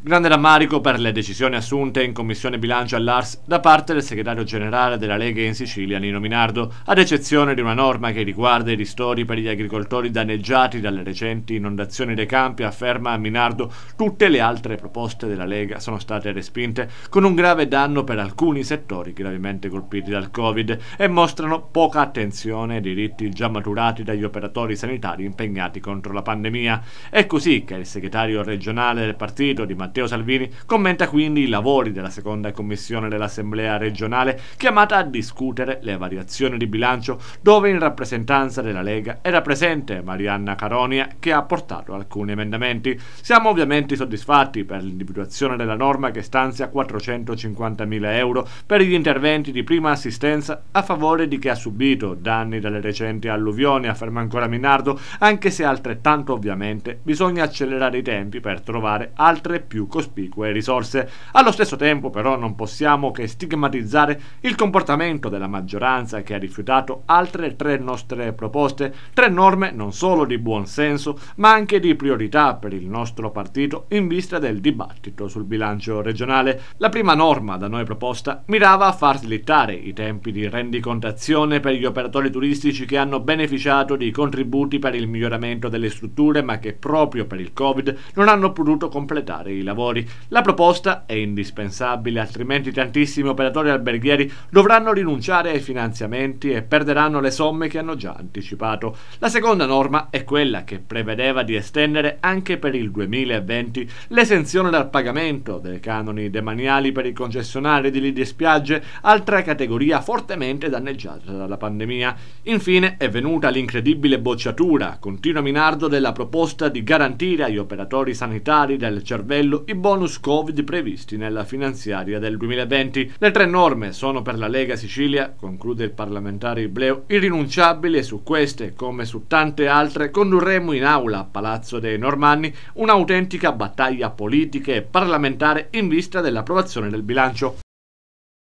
Grande rammarico per le decisioni assunte in Commissione Bilancio all'Ars da parte del segretario generale della Lega in Sicilia, Nino Minardo, ad eccezione di una norma che riguarda i ristori per gli agricoltori danneggiati dalle recenti inondazioni dei campi, afferma Minardo, tutte le altre proposte della Lega sono state respinte, con un grave danno per alcuni settori gravemente colpiti dal Covid e mostrano poca attenzione ai diritti già maturati dagli operatori sanitari impegnati contro la pandemia. È così che il segretario regionale del partito di Matteo Matteo Salvini commenta quindi i lavori della seconda commissione dell'Assemblea regionale chiamata a discutere le variazioni di bilancio dove in rappresentanza della Lega era presente Marianna Caronia che ha portato alcuni emendamenti. Siamo ovviamente soddisfatti per l'individuazione della norma che stanzia 450.000 euro per gli interventi di prima assistenza a favore di chi ha subito danni dalle recenti alluvioni, afferma ancora Minardo, anche se altrettanto ovviamente bisogna accelerare i tempi per trovare altre più più cospicue risorse. Allo stesso tempo però non possiamo che stigmatizzare il comportamento della maggioranza che ha rifiutato altre tre nostre proposte, tre norme non solo di buon senso ma anche di priorità per il nostro partito in vista del dibattito sul bilancio regionale. La prima norma da noi proposta mirava a far slittare i tempi di rendicontazione per gli operatori turistici che hanno beneficiato di contributi per il miglioramento delle strutture ma che proprio per il Covid non hanno potuto completare il lavori. La proposta è indispensabile, altrimenti tantissimi operatori alberghieri dovranno rinunciare ai finanziamenti e perderanno le somme che hanno già anticipato. La seconda norma è quella che prevedeva di estendere anche per il 2020 l'esenzione dal pagamento dei canoni demaniali per i concessionari di lidi e spiagge, altra categoria fortemente danneggiata dalla pandemia. Infine è venuta l'incredibile bocciatura, continuo minardo della proposta di garantire agli operatori sanitari del cervello riguardo i bonus Covid previsti nella finanziaria del 2020. Le tre norme sono per la Lega Sicilia, conclude il parlamentare Ibleo, irrinunciabili e su queste, come su tante altre, condurremo in aula a Palazzo dei Normanni un'autentica battaglia politica e parlamentare in vista dell'approvazione del bilancio.